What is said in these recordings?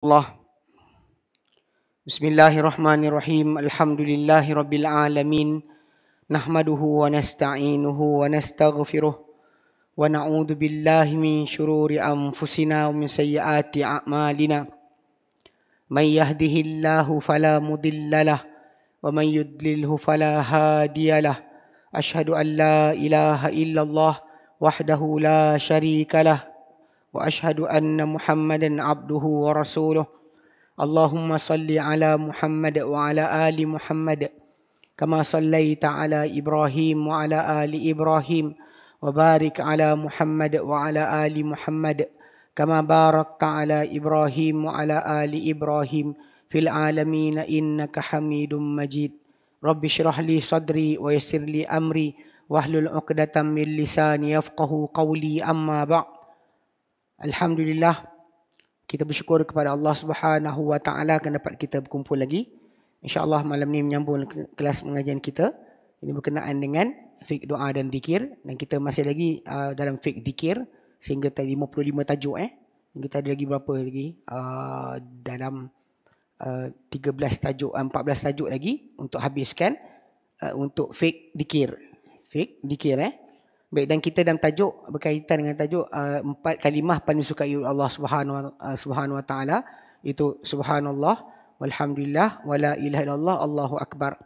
Allah Bismillahirrahmanirrahim Alhamdulillahi Rabbil Alamin Nahmaduhu wa nasta'inuhu wa nasta'ghfiruh Wa na'udhu billahi min syururi anfusina wa min sayyati a'malina Man yahdihillahu falamudillalah Wa man yudlilhu falahadiyalah Ashadu an la ilaha illallah Wahdahu la sharika lah واشهد ان محمدا عبده ورسوله اللهم صل على محمد وعلى ال محمد كما صليت على ابراهيم وعلى ال ابراهيم وبارك على محمد وعلى ال محمد كما باركت على ابراهيم وعلى ال ابراهيم في العالمين انك حميد مجيد رب اشرح لي صدري ويسر لي امري واحلل عقده من لساني يفقه قولي اما بعد Alhamdulillah kita bersyukur kepada Allah Subhanahu Wa Taala kerana dapat kita berkumpul lagi. Insya-Allah malam ni menyambung kelas mengajian kita ini berkenaan dengan fik doa dan zikir dan kita masih lagi uh, dalam fik zikir sehingga tadi 55 tajuk eh. Kita ada lagi berapa lagi? Uh, dalam uh, 13 tajuk, uh, 14 tajuk lagi untuk habiskan uh, untuk fik zikir. Fik zikir eh. Baik dan kita dalam tajuk berkaitan dengan tajuk uh, empat kalimah paling disukai Allah Subhanahu Subhanahu Wa Taala itu subhanallah walhamdulillah wala ilaha illallah Allahu akbar.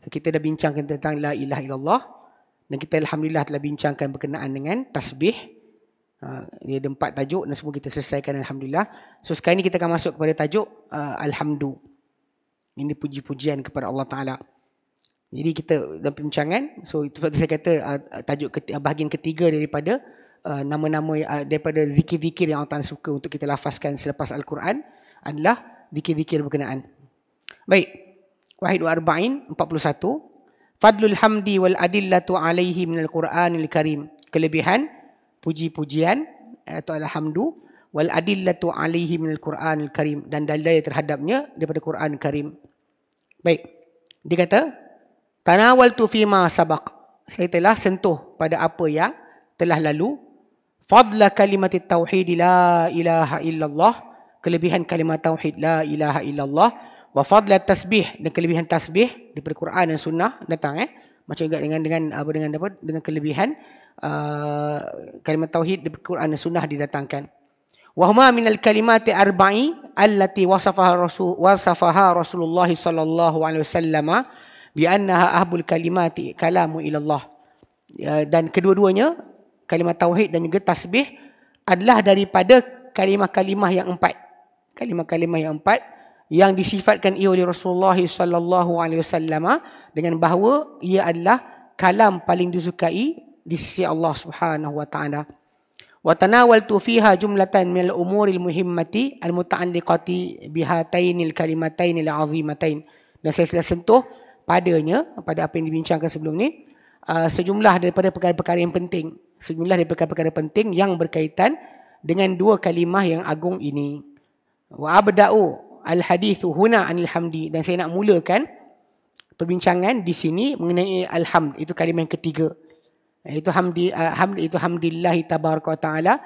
So, kita dah bincangkan tentang la ilaha illallah dan kita alhamdulillah telah bincangkan berkenaan dengan tasbih. Uh, ia ada empat tajuk dan semua kita selesaikan alhamdulillah. So sekarang ni kita akan masuk kepada tajuk uh, alhamdu. Ini puji-pujian kepada Allah Taala. Jadi kita dalam perbincangan so itu sebab saya kata uh, tajuk ke, ah, bahagian ketiga daripada ah, nama-nama uh, daripada zikir-zikir yang orang suka untuk kita lafazkan selepas al-Quran adalah zikir-zikir berkenaan. Baik. Wahid arba'in 41 Fadlul hamdi wal adillatu alaihi min al-Quranil Karim. Kelebihan puji-pujian atau alhamdu wal adillatu alaihi min al-Quranil Karim dan dalil terhadapnya daripada Quran Karim. Baik. Dia kata Tanawal tu fima sabak. Saya telah sentuh pada apa yang telah lalu. Fadla kalimat tauhid la ilaha illallah. Kelebihan kalimat tauhid la ilaha illallah. Wa fadla tasbih dan kelebihan tasbih di Quran dan sunnah datang eh. Macam juga dengan dengan apa dengan apa dengan kelebihan uh, kalimat tauhid di Quran dan sunnah didatangkan. Wa huma min al-kalimat arba'i allati wasafaha wasafaha Rasulullah sallallahu alaihi wasallam bi annaha ahbul kalimati kalamu ila Allah ya, dan kedua-duanya kalimat tauhid dan juga tasbih adalah daripada kalimah-kalimah yang empat kalimah-kalimah yang empat yang disifatkan ia oleh Rasulullah sallallahu alaihi wasallam ah, dengan bahawa ia adalah kalam paling disukai di sisi Allah Subhanahu wa taala. Wa tanawaltu fiha jumlatan min al-umuri al-muhimmati al-muta'alliqati bihatainil kalimatainil 'azimatain. Dan saya sudah sentuh padanya pada apa yang dibincangkan sebelum ni uh, sejumlah daripada perkara-perkara yang penting sejumlah daripada perkara-perkara penting yang berkaitan dengan dua kalimah yang agung ini wa abda'u al hadithu huna anil hamdi dan saya nak mulakan perbincangan di sini mengenai alhamd itu kalimah yang ketiga itu hamdi uh, hamd itu hamdillah tabaraka taala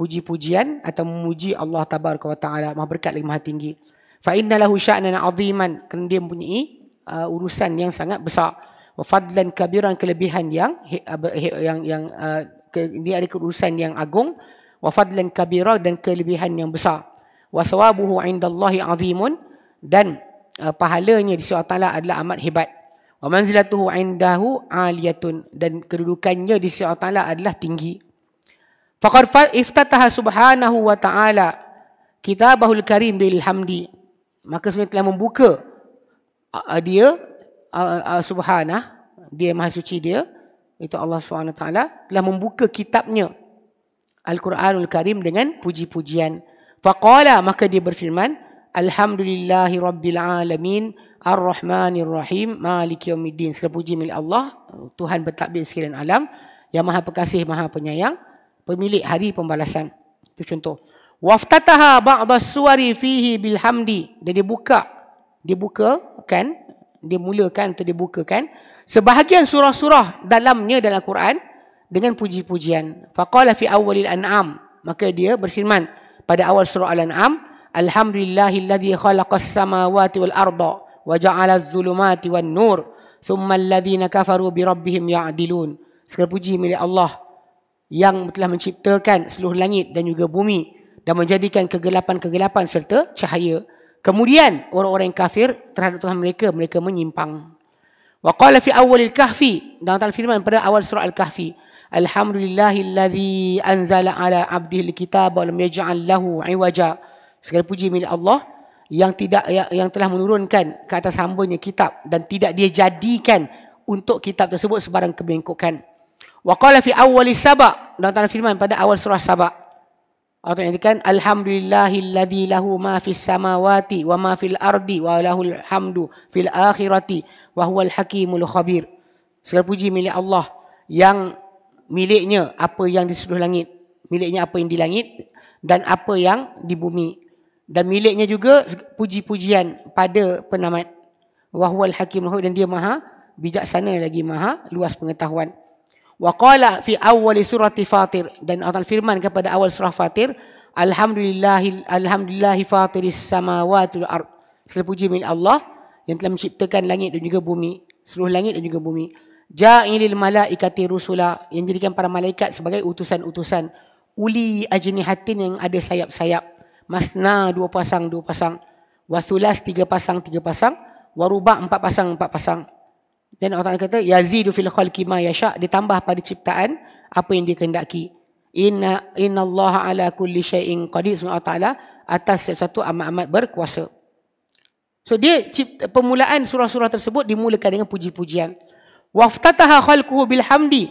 puji-pujian atau memuji Allah tabaraka taala maha berkat lagi maha tinggi fa innalahu sya'nan aziman kerana dia mempunyai uh, urusan yang sangat besar fadlan kabiran kelebihan yang uh, yang yang uh, ke, ada keurusan yang agung wa fadlan kabira dan kelebihan yang besar wa sawabuhu indallahi azimun dan uh, pahalanya di sisi Allah adalah amat hebat wa manzilatuhu indahu aliyatun dan kedudukannya di sisi Allah adalah tinggi faqad iftataha subhanahu wa ta'ala kitabahul karim bil hamdi maka sebenarnya telah membuka uh, dia uh, uh, subhanah dia maha suci dia itu Allah SWT telah membuka kitabnya Al-Quranul Karim dengan puji-pujian. Faqala maka dia berfirman Alhamdulillahi Rabbil Alamin Ar-Rahmanir Rahim Maliki Yawmiddin Segala puji milik Allah Tuhan bertakbir sekalian alam Yang maha pekasih, maha penyayang Pemilik hari pembalasan Itu contoh Waftataha ba'da suari fihi bilhamdi dia buka dibuka dibukukan, dimulakan atau bukakan. sebahagian surah-surah dalamnya dalam Quran dengan puji-pujian. Faqala fi awwalil an'am, maka dia berfirman pada awal surah Al-An'am, Alhamdulillahilladzi khalaqas samawati wal arda wa ja'ala adh-dhulumati wan nur, thumma alladhina kafaru bi rabbihim ya'dilun. Segala puji milik Allah yang telah menciptakan seluruh langit dan juga bumi dan menjadikan kegelapan-kegelapan serta cahaya. Kemudian orang-orang yang kafir terhadap Tuhan mereka, mereka menyimpang. Wa qala fi awwalil kahfi, dalam tal firman pada awal surah al-kahfi, alhamdulillahillazi anzala ala abdihi alkitaba wa lam yaj'al lahu iwaja. Segala puji milik Allah yang tidak yang, yang telah menurunkan ke atas hambanya kitab dan tidak dia jadikan untuk kitab tersebut sebarang kebengkokan. Wa qala fi awwalis sabak, dalam tal firman pada awal surah sabak, atau yang Alhamdulillahilladzi lahu ma fis samawati wa ma fil ardi wa lahul hamdu fil akhirati wa huwal hakimul khabir. Segala puji milik Allah yang miliknya apa yang di seluruh langit, miliknya apa yang di langit dan apa yang di bumi. Dan miliknya juga puji-pujian pada penamat. Hakimul hakim dan dia maha bijaksana lagi maha luas pengetahuan. Waqala fi awal surati Fatir dan Allah firman kepada awal surah Fatir, Alhamdulillah alhamdulillahi fatiris samawati wal ard. Selpuji milik Allah yang telah menciptakan langit dan juga bumi, seluruh langit dan juga bumi. Ja'ilil malaikati rusula yang jadikan para malaikat sebagai utusan-utusan. Uli ajnihatin yang ada sayap-sayap. Masna dua pasang, dua pasang. Wasulas tiga pasang, tiga pasang. Waruba empat pasang, empat pasang. Dan Allah Ta'ala kata, Yazidu fil khalqi ma yasha' ditambah pada ciptaan apa yang dia kendaki. Inna, inna Allah ala kulli syai'in qadir. Semua Allah Ta'ala atas sesuatu amat-amat berkuasa. So dia cipta, permulaan surah-surah tersebut dimulakan dengan puji-pujian. Waftataha khalquhu bilhamdi.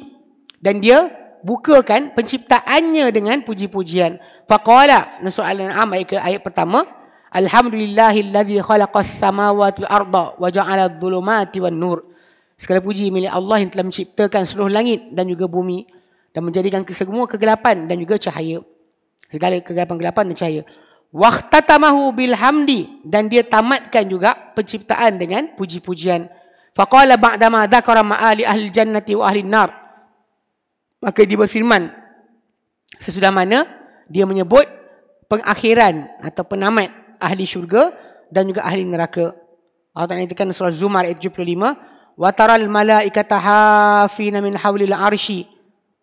Dan dia bukakan penciptaannya dengan puji-pujian. Faqala Nusul Al-An'am ayat ke ayat pertama. Alhamdulillahilladzi khalaqas samawati arda wa al dhulumati wan nur. Segala puji milik Allah yang telah menciptakan seluruh langit dan juga bumi dan menjadikan semua kegelapan dan juga cahaya. Segala kegelapan-kegelapan dan cahaya. Waqtatamahu bilhamdi dan dia tamatkan juga penciptaan dengan puji-pujian. Faqala ba'da ma dzakara ma'ali ahli jannati wa ahli nar. Maka dia berfirman sesudah mana dia menyebut pengakhiran atau penamat ahli syurga dan juga ahli neraka. Allah Ta'ala katakan surah Zumar ayat 75 wa taral malaikata hafina min hawlil arshi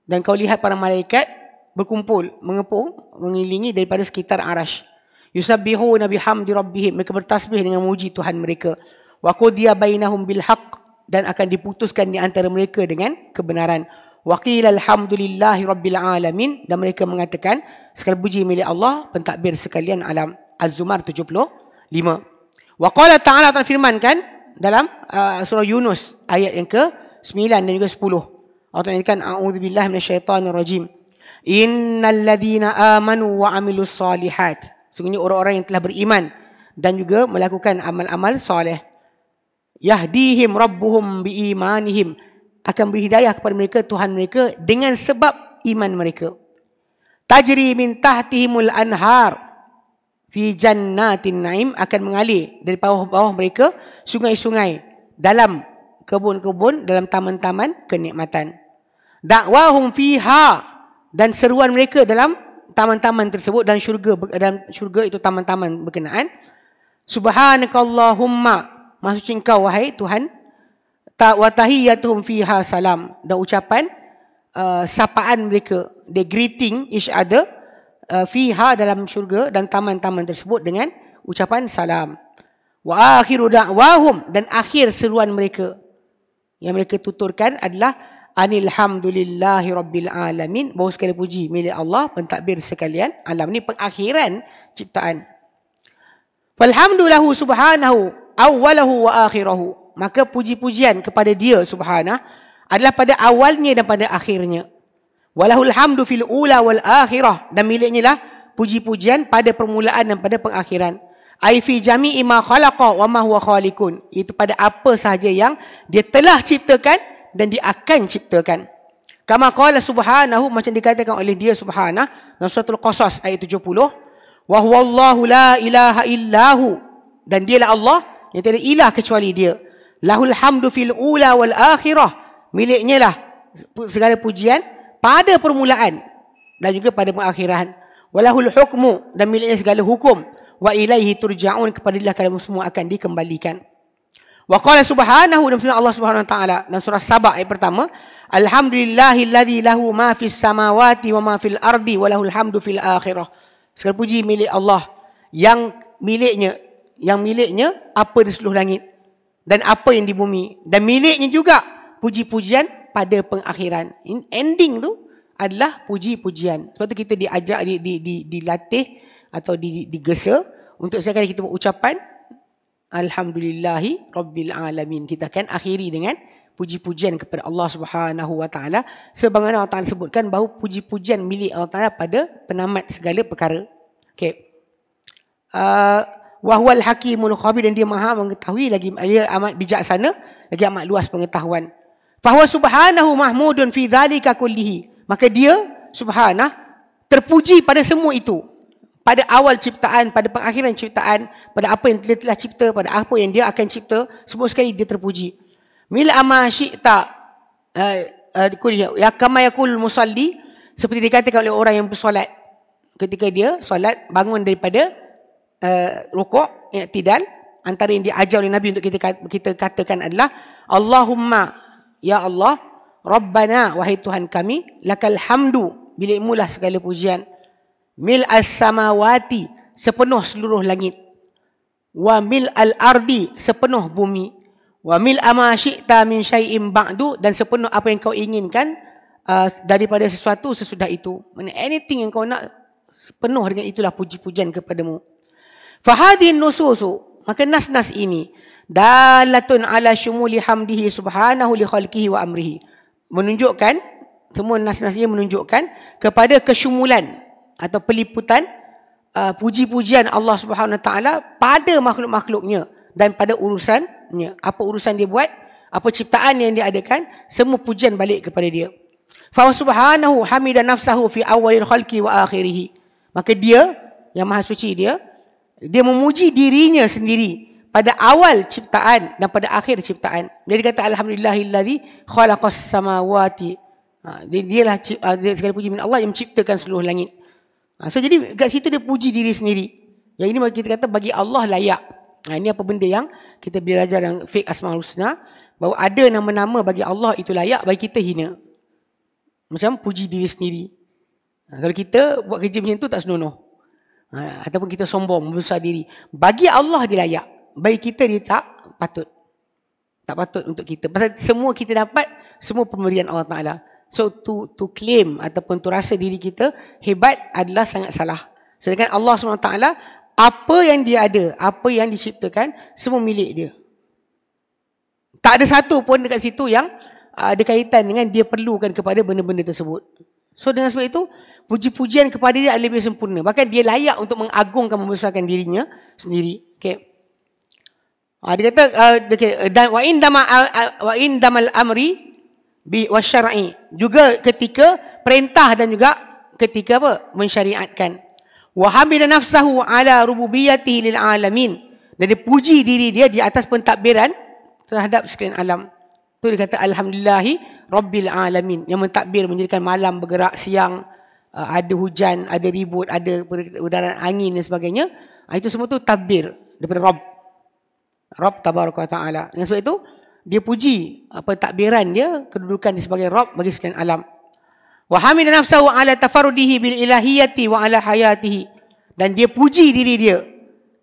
dan kau lihat para malaikat berkumpul mengepung mengelilingi daripada sekitar arash yusabbihu nabi hamdi rabbihim mereka bertasbih dengan memuji tuhan mereka wa qudiya bainahum bil haqq dan akan diputuskan di antara mereka dengan kebenaran wa qila alhamdulillahi rabbil alamin dan mereka mengatakan segala puji milik Allah pentadbir sekalian alam az-zumar 75 wa qala ta'ala ta firman kan dalam uh, surah Yunus ayat yang ke-9 dan juga 10. Allah Taala kan a'udzubillahi minasyaitonir rajim. Innalladzina amanu wa amilus solihat. Sungguh orang-orang yang telah beriman dan juga melakukan amal-amal soleh. Yahdihim rabbuhum biimanihim akan beri kepada mereka Tuhan mereka dengan sebab iman mereka. Tajri min tahtihimul anhar fi jannatin na'im akan mengalir dari bawah-bawah mereka sungai-sungai dalam kebun-kebun dalam taman-taman kenikmatan da'wahum fiha dan seruan mereka dalam taman-taman tersebut dan syurga dan syurga itu taman-taman berkenaan subhanakallahumma maksudnya engkau wahai Tuhan ta wa tahiyyatuhum fiha salam dan ucapan uh, sapaan mereka they greeting each other uh, fiha dalam syurga dan taman-taman tersebut dengan ucapan salam. Wa akhiru da'wahum dan akhir seruan mereka yang mereka tuturkan adalah anilhamdulillahi rabbil alamin bahawa sekali puji milik Allah pentadbir sekalian alam ni pengakhiran ciptaan. Walhamdulillahu subhanahu awwalahu wa akhirahu. Maka puji-pujian kepada dia subhanah adalah pada awalnya dan pada akhirnya. Walahul hamdu fil ula wal akhirah dan miliknya lah puji-pujian pada permulaan dan pada pengakhiran. Ai fi jami'i ma khalaqa wa ma huwa khaliqun. Itu pada apa sahaja yang dia telah ciptakan dan dia akan ciptakan. Kama qala subhanahu macam dikatakan oleh dia subhanah dalam suratul qasas ayat 70 wa huwa Allahu la ilaha illahu dan dialah Allah yang tiada ilah kecuali dia. Lahul hamdu fil ula wal akhirah. Miliknya lah segala pujian pada permulaan dan juga pada pengakhiran walahul hukmu dan miliknya segala hukum wa ilaihi turja'un kepada Allah kalian semua akan dikembalikan wa qala subhanahu dan firman Allah Subhanahu wa taala dan surah saba ayat pertama alhamdulillahilladzi lahu ma fis samawati wa ma fil ardi walahul hamdu fil akhirah segala puji milik Allah yang miliknya yang miliknya apa di seluruh langit dan apa yang di bumi dan miliknya juga puji-pujian pada pengakhiran. Ending tu adalah puji-pujian. Sebab tu kita diajak, di, di, di, dilatih atau digesa untuk sekali kita buat ucapan Alhamdulillahi Rabbil Alamin. Kita akan akhiri dengan puji-pujian kepada Allah Subhanahu Wa Taala. Sebagaimana Allah Ta'ala sebutkan bahawa puji-pujian milik Allah Ta'ala pada penamat segala perkara. Okay. Uh, Wahwal hakimul khabir dan dia maha mengetahui lagi dia amat bijaksana lagi amat luas pengetahuan. Fahwa subhanahu mahmudun fi dhalika kullihi. Maka dia subhanah terpuji pada semua itu. Pada awal ciptaan, pada pengakhiran ciptaan, pada apa yang dia telah cipta, pada apa yang dia akan cipta, semua sekali dia terpuji. Mila ama syi'ta uh, ya kama yakul musalli seperti dikatakan oleh orang yang bersolat ketika dia solat bangun daripada uh, rukuk iktidal antara yang diajar oleh nabi untuk kita kita katakan adalah Allahumma Ya Allah, Rabbana wahai Tuhan kami, lakal hamdu milikmu lah segala pujian. Mil as samawati sepenuh seluruh langit. Wa mil al ardi sepenuh bumi. Wa mil amashita min syai'in ba'du dan sepenuh apa yang kau inginkan uh, daripada sesuatu sesudah itu. anything yang kau nak penuh dengan itulah puji-pujian kepadamu. Fahadin nususu maka nas-nas ini dalatun ala syumuli hamdihi subhanahu li khalqihi wa amrihi menunjukkan semua nas-nasnya menunjukkan kepada kesyumulan atau peliputan uh, puji-pujian Allah Subhanahu Wa Taala pada makhluk-makhluknya dan pada urusannya apa urusan dia buat apa ciptaan yang dia adakan semua pujian balik kepada dia fa subhanahu hamida nafsahu fi awwalil khalqi wa akhirih maka dia yang maha suci dia dia memuji dirinya sendiri pada awal ciptaan dan pada akhir ciptaan. Dia kata alhamdulillahillazi khalaqas samawati. Ha, dia dialah ha, dia segala puji Allah yang menciptakan seluruh langit. Ha, so jadi kat situ dia puji diri sendiri. Yang ini kita kata bagi Allah layak. Ha, ini apa benda yang kita belajar dalam fiqh asmaul husna bahawa ada nama-nama bagi Allah itu layak bagi kita hina. Macam puji diri sendiri. Ha, kalau kita buat kerja macam tu tak senonoh. Ha, ataupun kita sombong, membesar diri. Bagi Allah dia layak bagi kita dia tak patut. Tak patut untuk kita. Pasal semua kita dapat, semua pemberian Allah Ta'ala. So to to claim ataupun to rasa diri kita hebat adalah sangat salah. Sedangkan Allah SWT, apa yang dia ada, apa yang diciptakan, semua milik dia. Tak ada satu pun dekat situ yang ah, ada kaitan dengan dia perlukan kepada benda-benda tersebut. So dengan sebab itu, puji-pujian kepada dia lebih sempurna. Bahkan dia layak untuk mengagungkan, membesarkan dirinya sendiri. Okay. Ah dia kata uh, dan wa indama ah, ah, wa indama damal amri bi wasyar'i juga ketika perintah dan juga ketika apa mensyariatkan wa hamida nafsahu ala rububiyyati lil alamin dan dia puji diri dia di atas pentadbiran terhadap sekalian alam tu dia kata alhamdulillah rabbil alamin yang mentadbir menjadikan malam bergerak siang ada hujan ada ribut ada udara angin dan sebagainya itu semua tu tadbir daripada rabb Rob tabaraka wa taala. Dan sebab itu dia puji apa takbiran dia kedudukan dia sebagai Rob bagi sekalian alam. Wa hamida nafsahu ala tafarrudihi bil ilahiyati wa ala hayatihi. Dan dia puji diri dia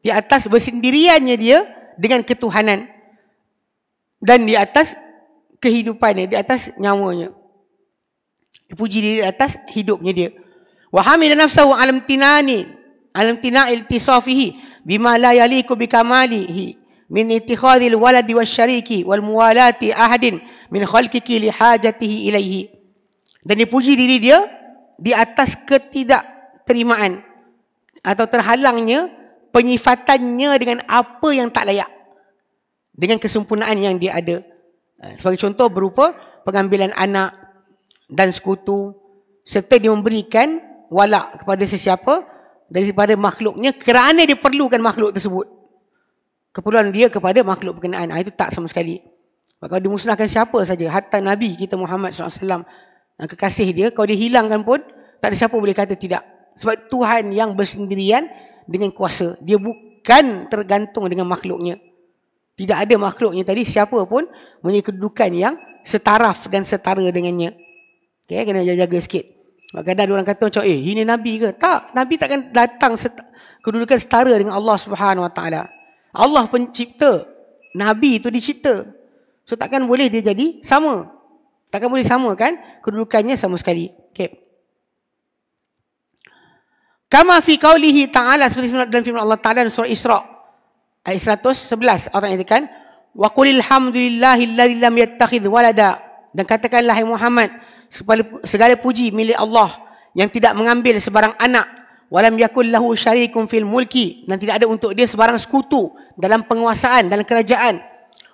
di atas bersendiriannya dia dengan ketuhanan dan di atas kehidupannya, di atas nyawanya. Dia puji diri di atas hidupnya dia. Wa hamida nafsahu alam tinani alam tina iltisafihi bima la yaliku bikamalihi min ittikhadhil waladi wasyariki wal muwalati ahadin min khalqiki li hajatihi ilaihi dan dipuji diri dia di atas ketidakterimaan atau terhalangnya penyifatannya dengan apa yang tak layak dengan kesempurnaan yang dia ada ha, sebagai contoh berupa pengambilan anak dan sekutu serta dia memberikan walak kepada sesiapa daripada makhluknya kerana dia perlukan makhluk tersebut keperluan dia kepada makhluk berkenaan. Ah, itu tak sama sekali. Maka kalau dimusnahkan siapa saja, hatta Nabi kita Muhammad SAW, ah, kekasih dia, kalau dia hilangkan pun, tak ada siapa boleh kata tidak. Sebab Tuhan yang bersendirian dengan kuasa. Dia bukan tergantung dengan makhluknya. Tidak ada makhluknya tadi, siapa pun punya kedudukan yang setaraf dan setara dengannya. Okay, eh, kena jaga-jaga sikit. Kadang-kadang orang kata macam, eh, ini Nabi ke? Tak, Nabi takkan datang set- kedudukan setara dengan Allah Subhanahu Wa Taala. Allah pencipta. Nabi itu dicipta. So takkan boleh dia jadi sama. Takkan boleh sama kan? Kedudukannya sama sekali. Okay. Kama fi qawlihi ta'ala seperti dalam firman Allah Ta'ala dalam surah Isra. Ayat 111 orang yang katakan wa qulil hamdulillahi alladhi lam yattakhidh walada dan katakanlah hai Muhammad segala puji milik Allah yang tidak mengambil sebarang anak Walam yakul lahu syarikum fil mulki. Dan tidak ada untuk dia sebarang sekutu dalam penguasaan, dalam kerajaan.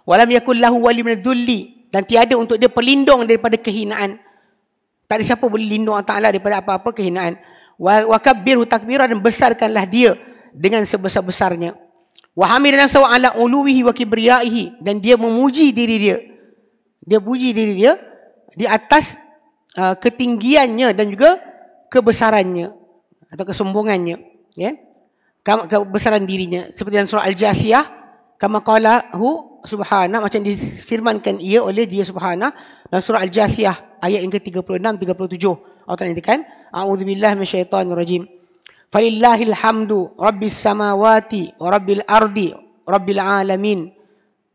Walam yakul lahu wali min dhulli. Dan tiada untuk dia pelindung daripada kehinaan. Tak ada siapa boleh lindung Allah Ta'ala daripada apa-apa kehinaan. Wa kabbir takbiran dan besarkanlah dia dengan sebesar-besarnya. Wa hamidan nasau ala uluwihi wa kibriyaihi. Dan dia memuji diri dia. Dia puji diri dia di atas uh, ketinggiannya dan juga kebesarannya atau kesombongannya ya kam kebesaran dirinya seperti dalam surah al-jasiyah kama qala hu subhana macam difirmankan ia oleh dia subhana dalam surah al-jasiyah ayat yang ke-36 37 Allah Taala nyatakan a'udzubillah minasyaitonirrajim falillahil hamdu rabbis samawati wa rabbil ardi rabbil alamin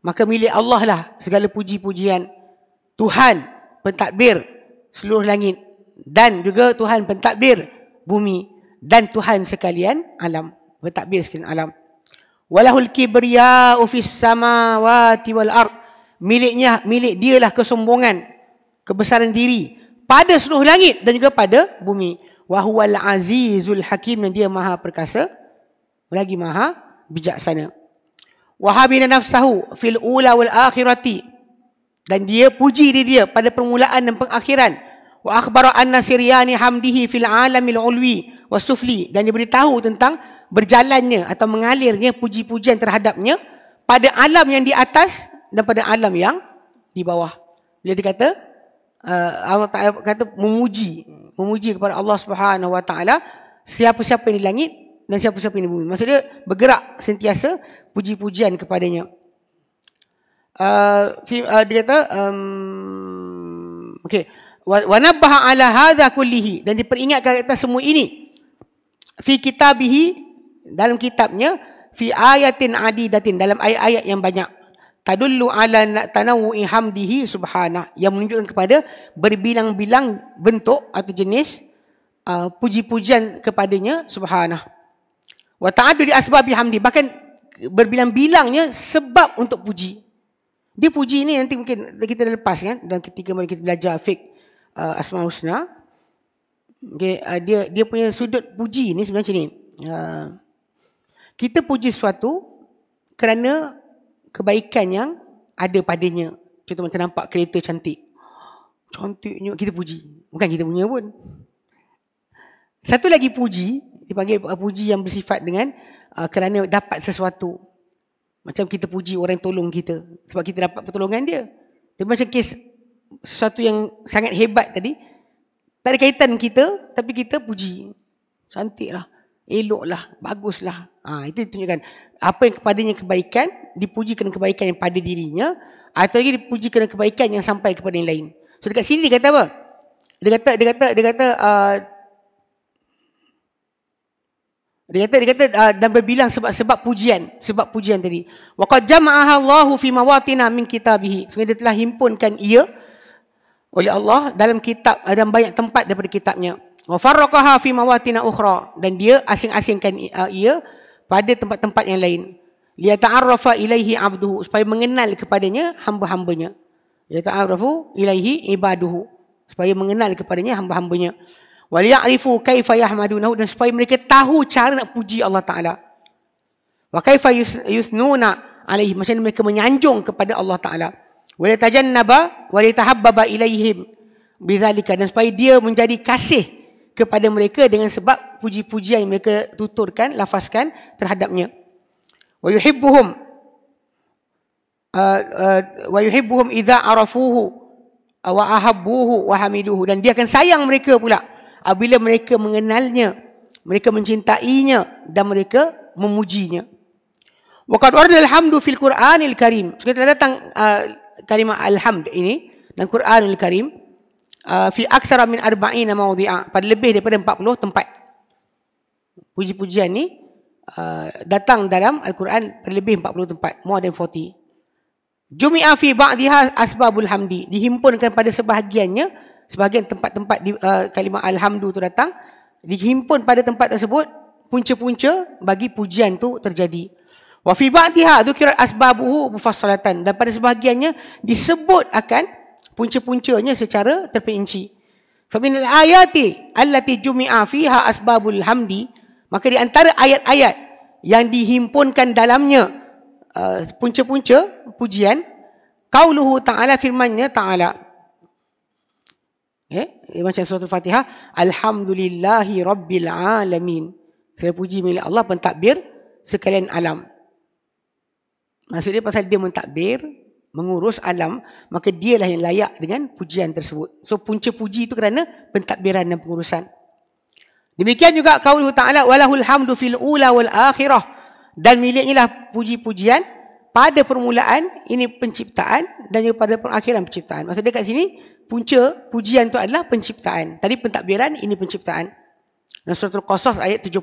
maka milik Allah lah segala puji-pujian Tuhan pentadbir seluruh langit dan juga Tuhan pentadbir bumi dan Tuhan sekalian alam. Bertakbir sekalian alam. Walahul kibriya ufis wa wal ard. Miliknya, milik dialah kesombongan, kebesaran diri pada seluruh langit dan juga pada bumi. Wahuwal azizul hakim dan dia maha perkasa lagi maha bijaksana. Wahabina nafsahu fil ula wal akhirati. Dan dia puji diri dia pada permulaan dan pengakhiran. Wa akhbara anna siryani hamdihi fil alamil ulwi wasufli dan dia beritahu tentang berjalannya atau mengalirnya puji-pujian terhadapnya pada alam yang di atas dan pada alam yang di bawah. dia kata uh, Allah Taala kata memuji, memuji kepada Allah Subhanahu Wa Taala siapa-siapa yang di langit dan siapa-siapa yang di bumi. Maksudnya bergerak sentiasa puji-pujian kepadanya. Uh, uh dia kata um, okey wa nabaha ala hadha kullihi dan diperingatkan kata semua ini fi kitabih dalam kitabnya fi ayatin adidatin dalam ayat-ayat yang banyak tadullu ala tanawu'i hamdihi subhanah yang menunjukkan kepada berbilang-bilang bentuk atau jenis uh, puji-pujian kepadanya subhanah wa ta'addu asbabi hamdi bahkan berbilang-bilangnya sebab untuk puji dia puji ini nanti mungkin kita dah lepas kan dan ketika kita belajar fik uh, asma husna Okay, uh, ah, dia dia punya sudut puji ni sebenarnya ni. Uh, kita puji sesuatu kerana kebaikan yang ada padanya. Contoh macam nampak kereta cantik. Cantiknya kita puji. Bukan kita punya pun. Satu lagi puji, dipanggil ah, puji yang bersifat dengan uh, kerana dapat sesuatu. Macam kita puji orang tolong kita sebab kita dapat pertolongan dia. Tapi macam kes sesuatu yang sangat hebat tadi, tak ada kaitan kita, tapi kita puji. Cantiklah, eloklah, baguslah. Ha, itu ditunjukkan. Apa yang kepadanya kebaikan, dipuji dipujikan kebaikan yang pada dirinya, atau lagi dipuji dipujikan kebaikan yang sampai kepada yang lain. So dekat sini dia kata apa? Dia kata, dia kata, dia kata, uh, dia kata, dia kata, uh, dan berbilang sebab sebab pujian, sebab pujian tadi. Waqad jama'aha Allahu fi mawatina min kitabih. Sebenarnya dia telah himpunkan ia oleh Allah dalam kitab ada banyak tempat daripada kitabnya wa farraqaha fi mawatin ukhra dan dia asing-asingkan uh, ia pada tempat-tempat yang lain li ta'arrafa ilaihi abduhu supaya mengenal kepadanya hamba-hambanya li ta'arrafu ilaihi ibaduhu supaya mengenal kepadanya hamba-hambanya wa ya'rifu kaifa yahmadunahu dan supaya mereka tahu cara nak puji Allah Taala wa kaifa yusnuna alaihi macam mereka menyanjung kepada Allah Taala wala tajannaba wala tahabbaba ilaihim bidzalika dan supaya dia menjadi kasih kepada mereka dengan sebab puji-pujian mereka tuturkan lafazkan terhadapnya wa yuhibbuhum uh, uh, wa yuhibbuhum idza arafuhu wa ahabbuhu wa hamiduhu dan dia akan sayang mereka pula apabila mereka mengenalnya mereka mencintainya dan mereka memujinya wa qad warada alhamdu fil qur'anil karim sekali datang uh, kalimah alhamd ini dalam Quranul Karim uh, fi aktsara min 40 mawdi'a pada lebih daripada 40 tempat. Puji-pujian ni uh, datang dalam Al-Quran pada lebih 40 tempat, more than 40. Jumi'a fi ba'dihi asbabul hamdi, dihimpunkan pada sebahagiannya sebahagian tempat-tempat di, uh, kalimah alhamdu tu datang dihimpun pada tempat tersebut punca-punca bagi pujian tu terjadi. Wa fi ba'diha dhukirat asbabuhu mufassalatan. Dan pada sebahagiannya disebut akan punca-puncanya secara terperinci. Fa min al-ayati allati jumi'a fiha asbabul hamdi, maka di antara ayat-ayat yang dihimpunkan dalamnya uh, punca-punca pujian qauluhu ta'ala firman-Nya ta'ala. Eh, okay? macam surat Al-Fatihah, alhamdulillahi rabbil alamin. Segala puji milik Allah pentadbir sekalian alam. Maksudnya pasal dia mentadbir, mengurus alam, maka dialah yang layak dengan pujian tersebut. So punca puji itu kerana pentadbiran dan pengurusan. Demikian juga kaul Ta'ala, walahul hamdu fil ula wal akhirah. Dan miliknya lah puji-pujian pada permulaan ini penciptaan dan juga pada pengakhiran penciptaan. Maksudnya kat sini, punca pujian itu adalah penciptaan. Tadi pentadbiran, ini penciptaan. Dan surah Al-Qasas ayat 70.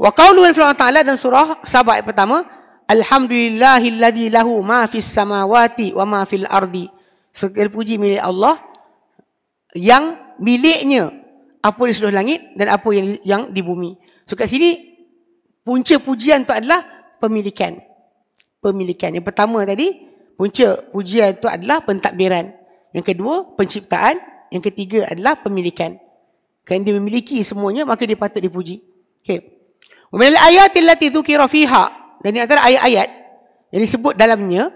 Wa kaulu ta'ala dan surah sabah ayat pertama, Alhamdulillahilladzi lahu ma fis samawati wa ma fil ardi. Segala puji milik Allah yang miliknya apa di seluruh langit dan apa yang yang di bumi. So kat sini punca pujian tu adalah pemilikan. Pemilikan. Yang pertama tadi punca pujian tu adalah pentadbiran. Yang kedua penciptaan, yang ketiga adalah pemilikan. Kerana dia memiliki semuanya maka dia patut dipuji. Okey. Wa min al-ayati fiha dan di antara ayat-ayat yang disebut dalamnya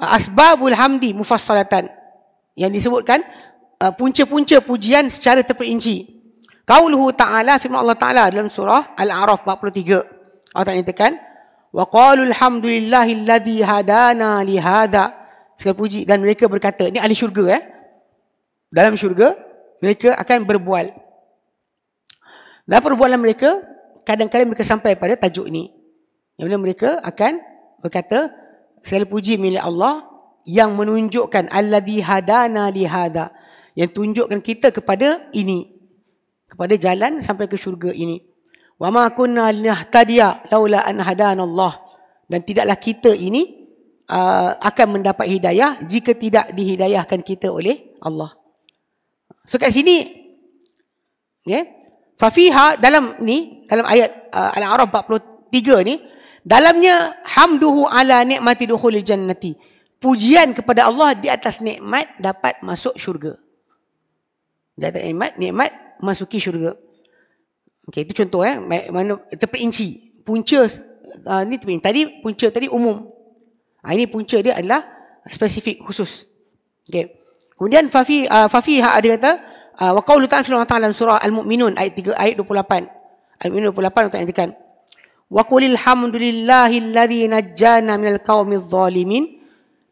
uh, asbabul hamdi mufassalatan yang disebutkan uh, punca-punca pujian secara terperinci. Qauluhu ta'ala firman Allah Ta'ala dalam surah Al-A'raf 43. Allah Ta'ala nyatakan wa qalu alhamdulillahi alladhi hadana li hadha. Sekali puji dan mereka berkata ini ahli syurga eh. Dalam syurga mereka akan berbual. Dan perbualan mereka kadang-kadang mereka sampai pada tajuk ini. Yang mana mereka akan berkata segala puji milik Allah yang menunjukkan alladhi hadana lihada yang tunjukkan kita kepada ini kepada jalan sampai ke syurga ini wa ma kunna linahtadiya laula an hadana Allah dan tidaklah kita ini uh, akan mendapat hidayah jika tidak dihidayahkan kita oleh Allah so kat sini ya okay, fa dalam ni dalam ayat uh, al-a'raf 43 ni Dalamnya hamduhu ala nikmati dukhulil jannati. Pujian kepada Allah di atas nikmat dapat masuk syurga. Di atas nikmat, nikmat masuki syurga. Okey, itu contoh ya. Eh. Mana terperinci. Punca uh, ni terperinci. Tadi punca tadi umum. Ha, ini punca dia adalah spesifik khusus. Okey. Kemudian Fafi uh, Fafi ha ada kata wa qaulu ta'ala surah al-mu'minun ayat 3 ayat 28. Al-mu'minun 28 untuk yang tekan. وقل الحمد لله الذي نجانا من القوم الظالمين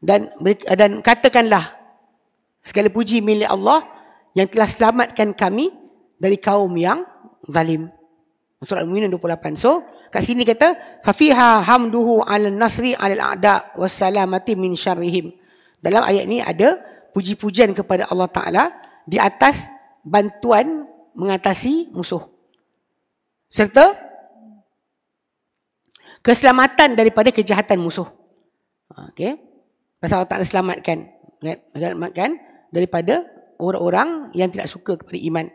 dan dan katakanlah segala puji milik Allah yang telah selamatkan kami dari kaum yang zalim. Surah Al-Mu'minun 28. So, kat sini kata fafiha hamduhu al-nasri al-a'da wassalamati min syarrihim. Dalam ayat ini ada puji-pujian kepada Allah Taala di atas bantuan mengatasi musuh. Serta keselamatan daripada kejahatan musuh. Ha, okey. Pasal Allah Ta'ala selamatkan. Kan? Selamatkan daripada orang-orang yang tidak suka kepada iman.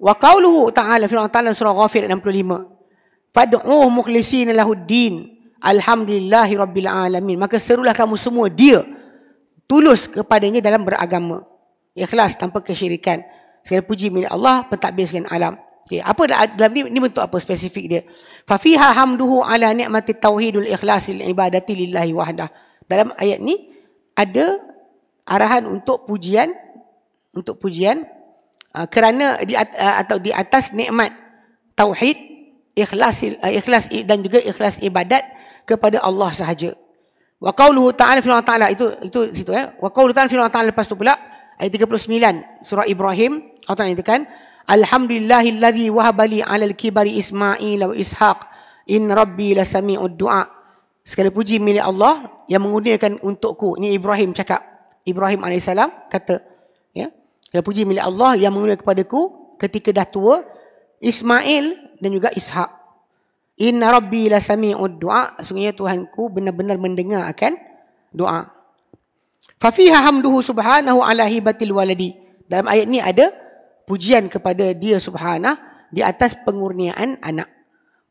Wa qawluhu ta'ala firman ta'ala surah ghafir 65. Fadu'uh mukhlisina lahuddin. Alhamdulillahi rabbil alamin. Maka serulah kamu semua dia. Tulus kepadanya dalam beragama. Ikhlas tanpa kesyirikan. Segala puji milik Allah, pentadbir segala alam. Okay, apa dalam ni, ni bentuk apa spesifik dia? Fa fiha hamduhu ala ni'mati tauhidul ikhlasil lil ibadati lillahi wahdah. Dalam ayat ni ada arahan untuk pujian untuk pujian ah, kerana di uh, atau di atas nikmat tauhid ah, ikhlas ikhlas dan juga ikhlas ibadat kepada Allah sahaja. Wa qauluhu ta'ala firman ta'ala itu itu situ ya. Wa qauluhu ta'ala firman ta'ala lepas tu pula ayat 39 surah Ibrahim Allah Ta'ala kan? Alhamdulillahilladzi wahabali alal kibari Ismail wa Ishaq. In rabbi lasami'ud du'a. Segala puji milik Allah yang mengurniakan untukku. Ini Ibrahim cakap. Ibrahim AS kata. Ya, segala puji milik Allah yang mengurniakan kepadaku ketika dah tua. Ismail dan juga Ishaq. Inna rabbi lasami'ud du'a. Sungguhnya Tuhanku benar-benar mendengar akan doa. Fafiha hamduhu subhanahu ala hibatil waladi. Dalam ayat ni ada pujian kepada dia subhanah di atas pengurniaan anak.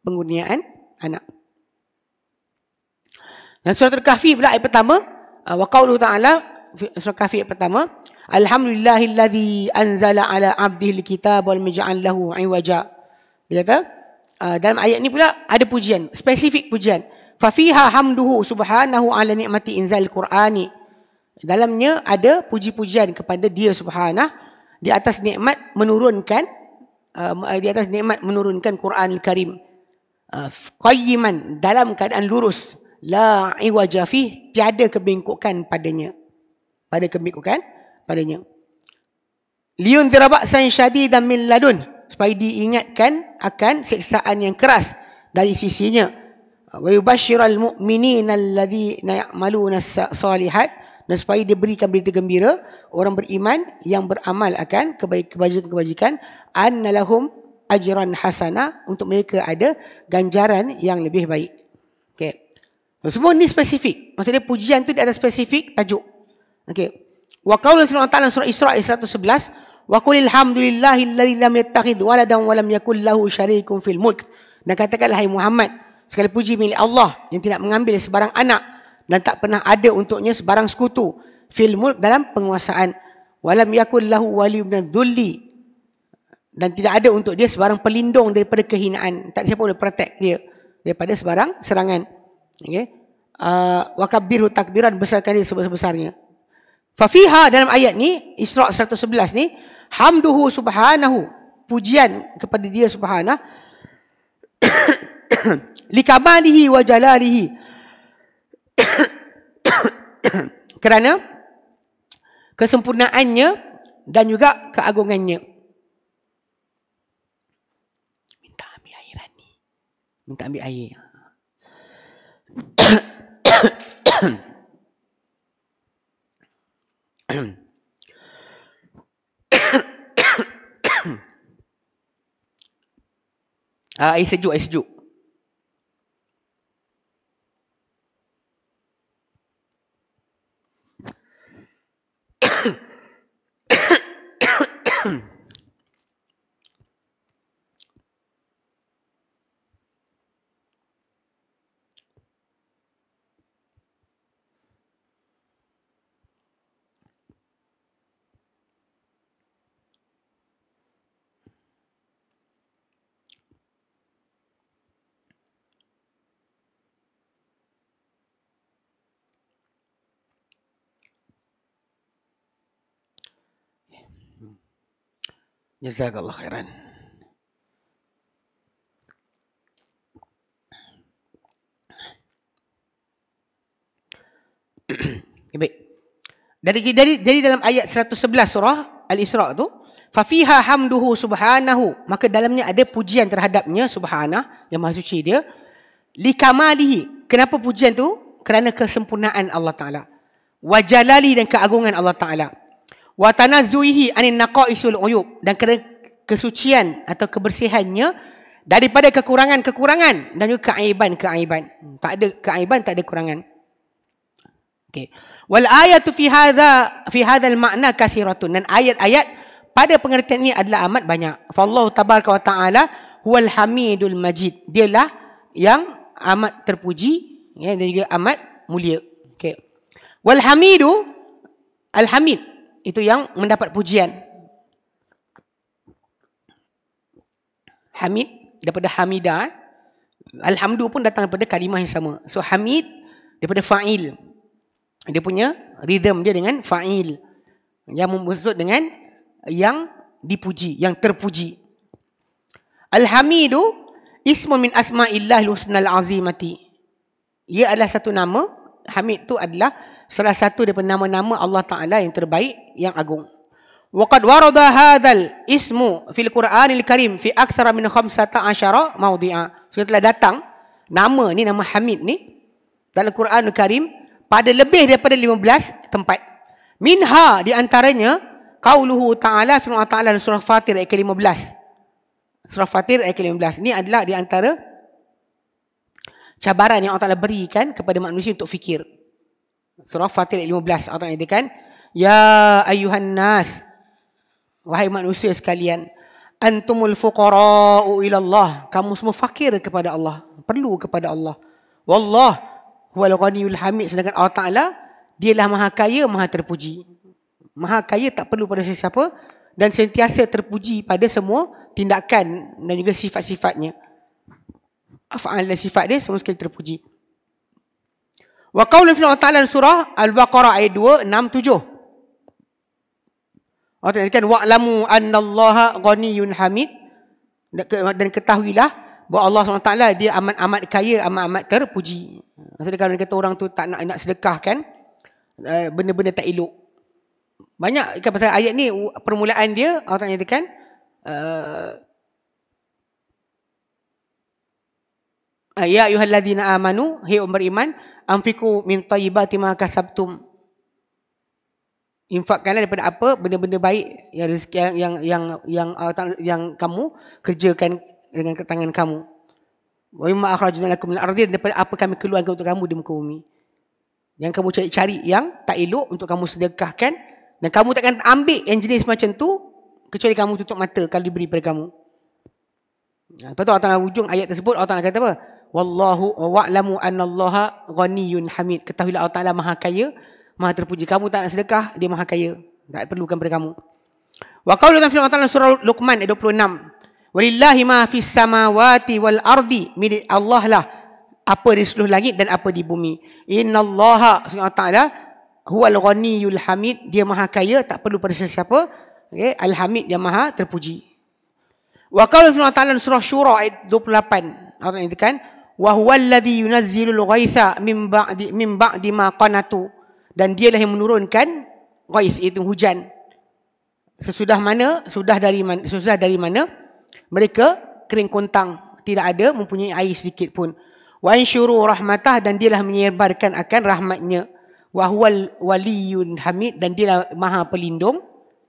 Pengurniaan anak. Dan surah Al-Kahfi pula ayat pertama. Uh, wa qawlu ta'ala surah Al-Kahfi ayat pertama. Alhamdulillahilladzi anzala ala abdihi alkitab wal mij'al lahu iwaja. Dia kata uh, dalam ayat ni pula ada pujian, spesifik pujian. Fa hamduhu subhanahu ala ni'mati inzal qur'ani. Dalamnya ada puji-pujian kepada dia subhanahu di atas nikmat menurunkan uh, di atas nikmat menurunkan Quran Al-Karim uh, qayyiman dalam keadaan lurus la iwaja fi tiada kebengkokan padanya pada kebengkokan padanya liun dirabak san syadidan min ladun supaya diingatkan akan siksaan yang keras dari sisinya wa yubashshiral mu'minina alladhi ya'maluna as-salihat dan supaya dia berikan berita gembira orang beriman yang beramal akan kebajikan-kebajikan annalahum ajran hasana untuk mereka ada ganjaran yang lebih baik. Okey. Semua ni spesifik. Maksudnya pujian tu di atas spesifik tajuk. Okey. Wa qaulul fil Ta'ala surah Isra 111 wa qulil hamdulillahi allazi lam yattakhid waladan wa lam yakul lahu syarikun fil mulk. Dan katakanlah hai Muhammad, segala puji milik Allah yang tidak mengambil sebarang anak dan tak pernah ada untuknya sebarang sekutu fil mulk dalam penguasaan walam yakul lahu waliyun dhulli dan tidak ada untuk dia sebarang pelindung daripada kehinaan tak ada siapa boleh protect dia daripada sebarang serangan okey ah, wa uh, kabbiru takbiran besarkan dia sebesar-besarnya fa fiha dalam ayat ni Isra 111 ni hamduhu subhanahu pujian kepada dia subhanah likamalihi wa jalalihi kerana kesempurnaannya dan juga keagungannya. Minta ambil air ni. Minta ambil air. Ah, air sejuk, air sejuk. جزاك الله خيرا Baik. Dari, dari dari dalam ayat 111 surah Al-Isra tu, fa fiha hamduhu subhanahu, maka dalamnya ada pujian terhadapnya Subhana yang maha suci dia. Likamalihi. Kenapa pujian tu? Kerana kesempurnaan Allah Taala. Wajalali dan keagungan Allah Taala wa tanazzuhi anin naqaisul uyub dan kesucian atau kebersihannya daripada kekurangan-kekurangan dan juga keaiban-keaiban. Hmm, tak ada keaiban, tak ada kurangan. Okey. Wal ayatu fi hadza fi hadzal makna kathiratun dan ayat-ayat pada pengertian ini adalah amat banyak. Fa Allah tabaraka wa taala huwal hamidul majid. Dialah yang amat terpuji ya, dan juga amat mulia. Okey. Wal hamidu al hamid itu yang mendapat pujian. Hamid daripada Hamida. Eh. Alhamdu pun datang daripada kalimah yang sama. So Hamid daripada fa'il. Dia punya rhythm dia dengan fa'il. Yang maksud dengan yang dipuji, yang terpuji. Alhamidu ismu min asma'illahil husnal azimati. Ia adalah satu nama. Hamid tu adalah salah satu daripada nama-nama Allah Taala yang terbaik yang agung. Waqad warada hadzal ismu fil Qur'anil Karim fi akthara min 15 mawdi'a. Sudah telah datang nama ni nama Hamid ni dalam Qur'anul Karim pada lebih daripada 15 tempat. Minha di antaranya qauluhu ta'ala fi Allah ta'ala surah Fatir ayat ke-15. Surah Fatir ayat ke-15 ni adalah di antara cabaran yang Allah Taala berikan kepada manusia untuk fikir. Surah Fatir 15 Allah mengatakan Ya ayuhan nas Wahai manusia sekalian Antumul fuqara'u ilallah Kamu semua fakir kepada Allah Perlu kepada Allah Wallah Wal ghaniyul hamid Sedangkan Allah Ta'ala dia lah maha kaya Maha terpuji Maha kaya tak perlu pada sesiapa Dan sentiasa terpuji pada semua Tindakan Dan juga sifat-sifatnya Af'al dan sifat dia Semua sekali terpuji Wa qawlu fi Allah surah Al-Baqarah ayat 2 6 7. Allah Ta'ala kan wa'lamu annallaha ghaniyyun hamid dan ketahuilah bahawa Allah SWT dia amat-amat kaya, amat-amat terpuji. Maksudnya kalau dia orang tu tak nak nak sedekah kan, eh, benda-benda tak elok. Banyak kan pasal ayat ni, permulaan dia, Allah tanya, kan, Ayat Ya amanu, hei umar iman, anfiku min tayyibati ma kasabtum. Infakkanlah daripada apa benda-benda baik yang rezeki yang yang yang yang, yang, uh, yang kamu kerjakan dengan tangan kamu. Wa makhluk akhrajna yang aku minta ardh daripada apa kami keluar untuk kamu di muka bumi. Yang kamu cari-cari yang tak elok untuk kamu sedekahkan dan kamu takkan ambil yang jenis macam tu kecuali kamu tutup mata kalau diberi pada kamu. Nah, lepas tu Allah Ta'ala ayat tersebut Allah Ta'ala kata apa? Wallahu wa'lamu anna Allah ghaniyun hamid. Ketahuilah Allah Taala Maha Kaya, Maha Terpuji. Kamu tak nak sedekah, dia Maha Kaya. Tak perlukan pada kamu. Wa qawlu dan firman Allah surah Luqman ayat 26. Walillahi ma fis samawati wal ardi milik Allah lah apa di seluruh langit dan apa di bumi. Innallaha Allah Taala huwal ghaniyul hamid, dia Maha Kaya, tak perlu pada sesiapa. Okay. Al-Hamid Maha terpuji. Wa qala Allah Ta'ala surah Syura ayat 28. Allah katakan, وهو الذي ينزل الغيث من بعد من بعد ما قنطوا dan dialah yang menurunkan غيث itu hujan sesudah mana sudah dari mana sesudah dari mana mereka kering kontang tidak ada mempunyai air sedikit pun wa ansyuru rahmatah dan dialah menyebarkan akan rahmatnya wa huwal waliyun hamid dan dialah maha pelindung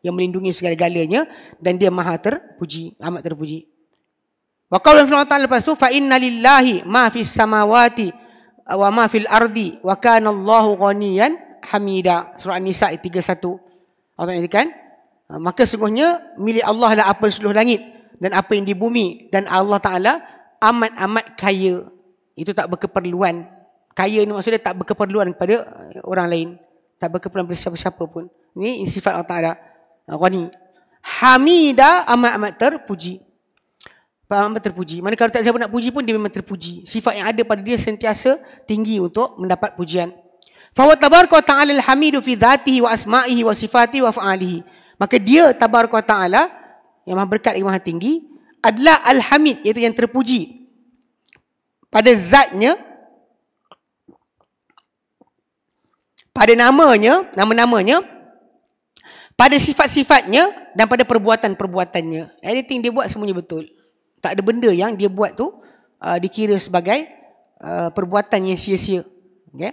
yang melindungi segala-galanya dan dia maha terpuji amat terpuji Wa qawlan fi ta'ala lepas tu fa inna lillahi ma fis samawati wa ma fil ardi wa kana ghaniyan hamida. Surah An-Nisa ayat 31. Orang ini kan? Ha, maka sungguhnya milik Allah lah apa seluruh langit dan apa yang di bumi dan Allah Taala amat-amat kaya. Itu tak berkeperluan. Kaya ni maksudnya tak berkeperluan kepada eh, orang lain. Tak berkeperluan kepada siapa-siapa pun. Ini sifat Allah Ta'ala. Eh, ghani. Hamida amat-amat terpuji. Para hamba terpuji. Mana kalau tak siapa nak puji pun dia memang terpuji. Sifat yang ada pada dia sentiasa tinggi untuk mendapat pujian. Fawa tabaraka ta'ala alhamidu fi dhatihi wa asma'ihi wa sifatihi wa fa'alihi. Maka dia tabaraka ta'ala yang maha berkat yang maha tinggi adalah al Hamid iaitu yang terpuji pada zatnya pada namanya nama-namanya pada sifat-sifatnya dan pada perbuatan-perbuatannya. Anything dia buat semuanya betul. Tak ada benda yang dia buat tu uh, dikira sebagai uh, perbuatan yang sia-sia. Okay?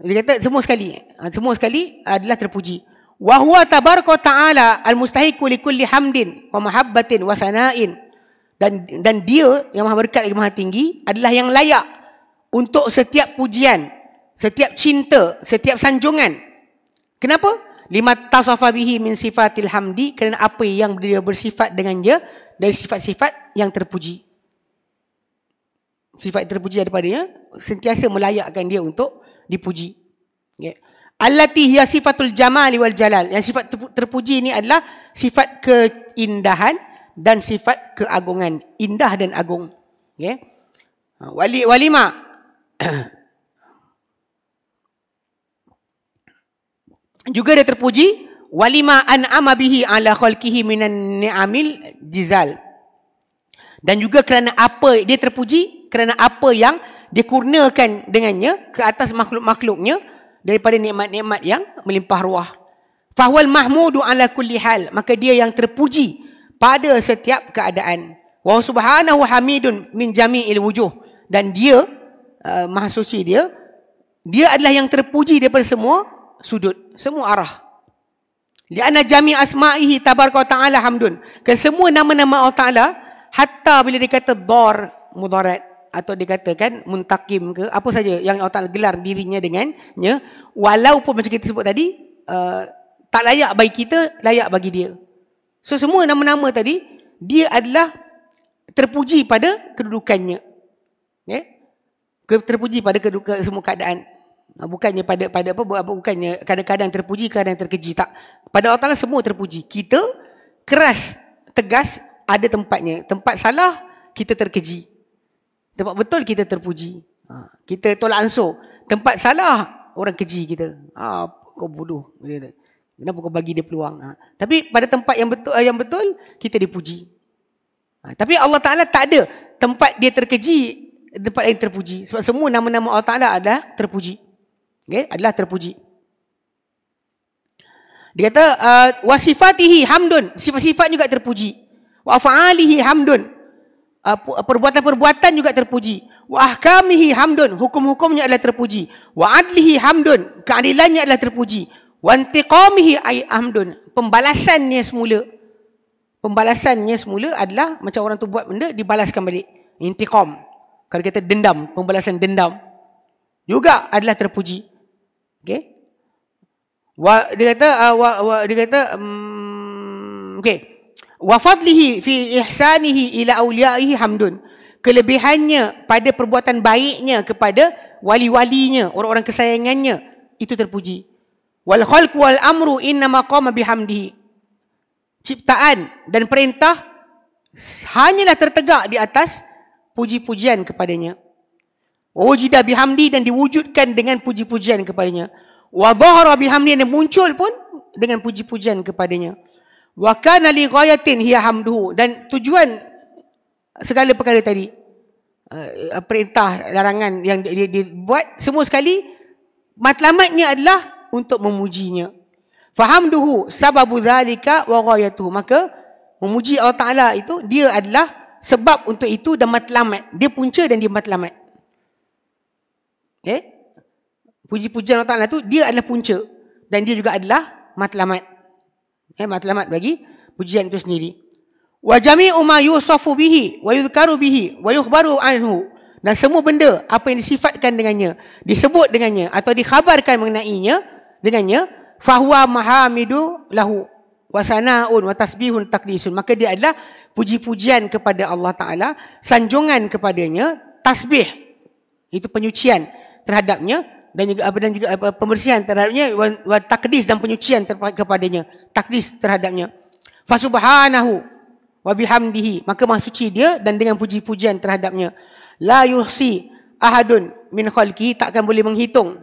Dia kata semua sekali, uh, semua sekali adalah terpuji. Wa huwa tabaraka ta'ala al-mustahiqu li kulli hamdin wa mahabbatin wa sana'in. Dan dan dia yang maha berkat lagi maha tinggi adalah yang layak untuk setiap pujian, setiap cinta, setiap sanjungan. Kenapa? lima tasafa bihi min sifatil hamdi kerana apa yang dia bersifat dengan dia dari sifat-sifat yang terpuji. Sifat terpuji daripadanya sentiasa melayakkan dia untuk dipuji. Ya. Allati hiya sifatul jamali wal jalal. Yang sifat terpuji ini adalah sifat keindahan dan sifat keagungan. Indah dan agung. Ya. Ha, wali walima juga dia terpuji walima an amabihi ala khalqihi minan ni'amil jizal dan juga kerana apa dia terpuji kerana apa yang dikurniakan dengannya ke atas makhluk-makhluknya daripada nikmat-nikmat yang melimpah ruah fahwal mahmudu ala kulli hal maka dia yang terpuji pada setiap keadaan wa subhanahu hamidun min jami'il wujuh dan dia uh, maha dia dia adalah yang terpuji daripada semua sudut, semua arah. Di anna jami asma'ihi tabaraka ta'ala hamdun. Kan semua nama-nama Allah Ta'ala hatta bila dikata dar mudarat atau dikatakan muntakim ke apa saja yang Allah Ta'ala gelar dirinya dengan ya walaupun macam kita sebut tadi uh, tak layak bagi kita layak bagi dia. So semua nama-nama tadi dia adalah terpuji pada kedudukannya. Ya. Yeah? Terpuji pada kedudukan semua keadaan Ah, bukannya pada pada apa buat apa bukannya kadang-kadang terpuji kadang-kadang terkeji tak. Pada Allah Taala semua terpuji. Kita keras, tegas ada tempatnya. Tempat salah kita terkeji. Tempat betul kita terpuji. Ha, kita tolak ansur. Tempat salah orang keji kita. ah kau bodoh Kenapa kau bagi dia peluang? Ha, tapi pada tempat yang betul yang betul kita dipuji. tapi Allah Taala tak ada tempat dia terkeji tempat yang terpuji sebab semua nama-nama Allah Taala ada terpuji okay, adalah terpuji. Dia kata uh, wasifatihi hamdun, sifat-sifat juga terpuji. Wa fa'alihi hamdun. Uh, perbuatan-perbuatan juga terpuji. Wa ahkamihi hamdun, hukum-hukumnya adalah terpuji. Wa adlihi hamdun, keadilannya adalah terpuji. Wa intiqamihi ay hamdun, pembalasannya semula. Pembalasannya semula adalah macam orang tu buat benda dibalaskan balik. Intiqam. Kalau kita dendam, pembalasan dendam juga adalah terpuji. Okey, Wa, dia kata, uh, wa, wa, dia kata, um, mm, okay. Wafadlihi fi ihsanihi ila awliya'ihi hamdun. Kelebihannya pada perbuatan baiknya kepada wali-walinya, orang-orang kesayangannya, itu terpuji. Wal khalku wal amru inna maqama bihamdihi. Ciptaan dan perintah hanyalah tertegak di atas puji-pujian kepadanya. Wujida bihamdi dan diwujudkan dengan puji-pujian kepadanya. Wa dhahara bihamdi dan muncul pun dengan puji-pujian kepadanya. Wa kana li ghayatin hiya hamduhu dan tujuan segala perkara tadi eh, perintah larangan yang dibuat semua sekali matlamatnya adalah untuk memujinya. Fahamduhu sababu zalika wa ghayatuhu. Maka memuji Allah Taala itu dia adalah sebab untuk itu dan matlamat. Dia punca dan dia matlamat. Okay? Eh? Puji-pujian Allah Ta'ala tu, dia adalah punca. Dan dia juga adalah matlamat. eh Matlamat bagi pujian itu sendiri. وَجَمِعُ مَا يُصَفُ بِهِ وَيُذْكَرُ بِهِ وَيُخْبَرُ anhu Dan semua benda, apa yang disifatkan dengannya, disebut dengannya, atau dikhabarkan mengenainya, dengannya, فَهُوَ مَحَامِدُ لَهُ وَسَنَاءٌ وَتَسْبِهٌ تَقْدِسٌ Maka dia adalah puji-pujian kepada Allah Ta'ala, sanjungan kepadanya, tasbih. Itu Penyucian terhadapnya dan juga apa dan juga apa, pembersihan terhadapnya wa takdis dan penyucian kepadanya takdis terhadapnya fa subhanahu wa bihamdihi maka maha suci dia dan dengan puji-pujian terhadapnya la yuhsi ahadun min khalqi takkan boleh menghitung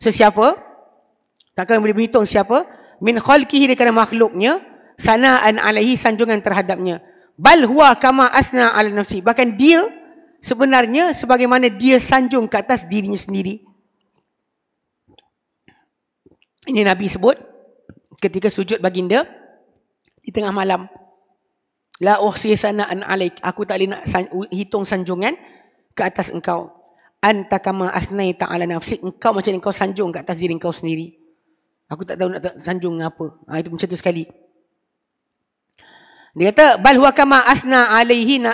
sesiapa takkan boleh menghitung siapa min khalqihi dengan makhluknya sanaan alaihi sanjungan terhadapnya bal huwa kama asna ala nafsi bahkan dia sebenarnya sebagaimana dia sanjung ke atas dirinya sendiri. Ini Nabi sebut ketika sujud baginda di tengah malam. La uhsi an alaik. Aku tak boleh nak hitung sanjungan ke atas engkau. Anta kama asnai ta'ala nafsi. Engkau macam engkau sanjung ke atas diri engkau sendiri. Aku tak tahu nak sanjung apa. Ha, itu macam tu sekali. Dia kata bal huwa kama asna alaihi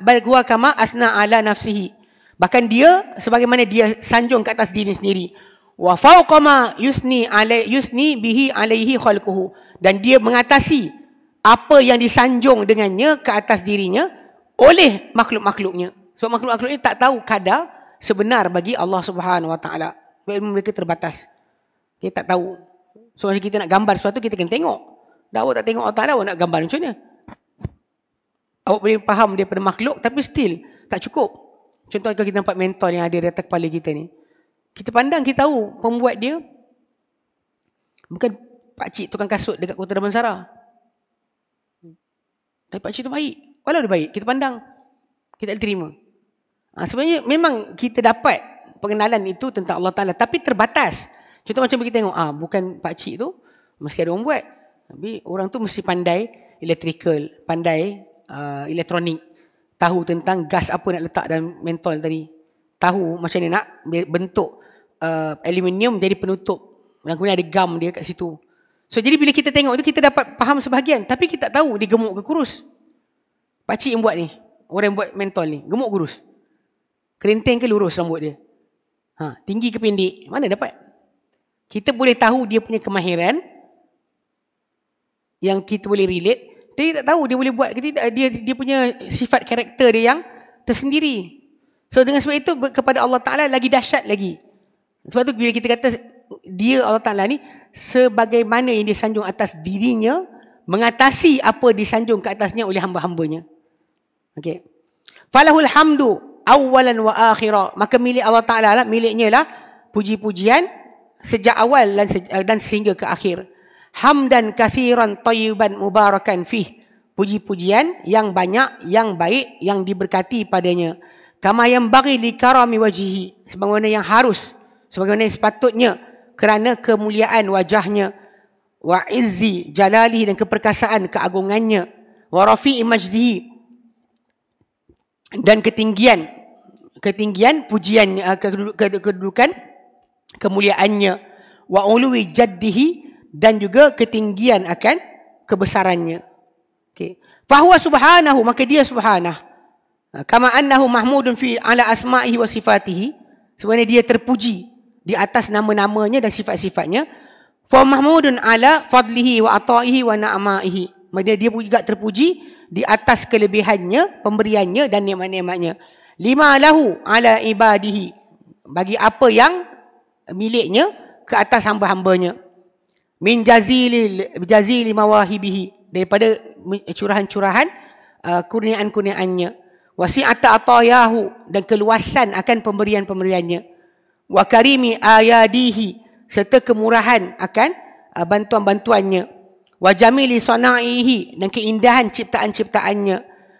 bal huwa kama asna ala nafsihi. Bahkan dia sebagaimana dia sanjung ke atas diri sendiri. Wa fauqa ma yusni alai yusni bihi alaihi khalquhu dan dia mengatasi apa yang disanjung dengannya ke atas dirinya oleh makhluk-makhluknya. So makhluk-makhluk ini tak tahu kadar sebenar bagi Allah Subhanahu Wa Taala. Ilmu mereka terbatas. Dia tak tahu. So, kita nak gambar sesuatu, kita kena tengok. Dah awak tak tengok Allah Ta'ala, awak nak gambar macam mana? awak boleh faham daripada makhluk tapi still tak cukup. Contoh kalau kita nampak mentor yang ada di atas kepala kita ni. Kita pandang, kita tahu pembuat dia bukan Pak Cik tukang kasut dekat kota Damansara. Tapi Pak Cik tu baik. Walau dia baik, kita pandang. Kita tak terima. Ha, sebenarnya memang kita dapat pengenalan itu tentang Allah Ta'ala. Tapi terbatas. Contoh macam kita tengok, ah ha, bukan pakcik tu mesti ada orang buat. Tapi orang tu mesti pandai electrical, pandai uh, elektronik tahu tentang gas apa nak letak dalam mentol tadi tahu macam ni nak bentuk uh, aluminium jadi penutup dan kemudian ada gam dia kat situ so jadi bila kita tengok tu kita dapat faham sebahagian tapi kita tak tahu dia gemuk ke kurus pakcik yang buat ni orang yang buat mentol ni gemuk kurus kerinting ke lurus rambut dia ha, tinggi ke pendek mana dapat kita boleh tahu dia punya kemahiran yang kita boleh relate dia tak tahu dia boleh buat ke tidak. Dia, dia punya sifat karakter dia yang tersendiri. So dengan sebab itu kepada Allah Ta'ala lagi dahsyat lagi. Sebab tu bila kita kata dia Allah Ta'ala ni sebagaimana yang disanjung atas dirinya mengatasi apa disanjung ke atasnya oleh hamba-hambanya. Okay. Falahul hamdu awalan wa akhirah. Maka milik Allah Ta'ala lah, miliknya lah puji-pujian sejak awal dan sehingga ke akhir hamdan kathiran tayyiban mubarakan fih puji-pujian yang banyak yang baik yang diberkati padanya kama yang bagi li karami wajihi sebagaimana yang harus sebagaimana yang sepatutnya kerana kemuliaan wajahnya wa izzi jalali dan keperkasaan keagungannya wa rafi majdihi dan ketinggian ketinggian pujian eh, kedudukan kemuliaannya wa ulwi jaddihi dan juga ketinggian akan kebesarannya. Okay. Fahuwa subhanahu, maka dia subhanah. Ha, kama annahu mahmudun fi ala asma'ihi wa sifatihi. Sebenarnya dia terpuji di atas nama-namanya dan sifat-sifatnya. Fa mahmudun ala fadlihi wa ata'ihi wa na'ma'ihi. Maksudnya dia juga terpuji di atas kelebihannya, pemberiannya dan nikmat-nikmatnya. Lima lahu ala ibadihi. Bagi apa yang miliknya ke atas hamba-hambanya min jazilil jazili mawahibihi daripada curahan-curahan uh, kurniaan-kurniaannya wasi'ata atayahu dan keluasan akan pemberian-pemberiannya wa karimi ayadihi serta kemurahan akan uh, bantuan-bantuannya wa jamili sana'ihi dan keindahan ciptaan-ciptaannya